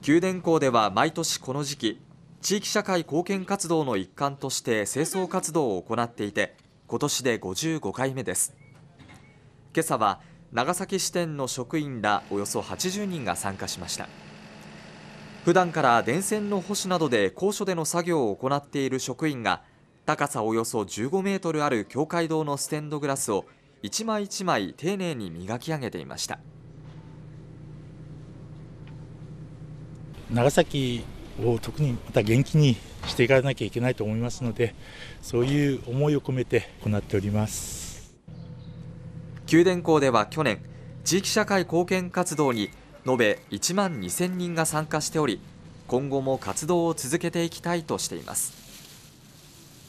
九電工では毎年この時期地域社会貢献活動の一環として清掃活動を行っていて今年で55回目です今朝は長崎支店の職員らおよそ80人が参加しました普段から電線の保守などで高所での作業を行っている職員が高さおよそ15メートルある境界堂のステンドグラスを一枚一枚丁寧に磨き上げていました長崎を特にまた元気にしていかなきゃいけないと思いますのでそういう思いを込めて行っております九電工では去年地域社会貢献活動に延べ1万2000人が参加しており今後も活動を続けていきたいとしています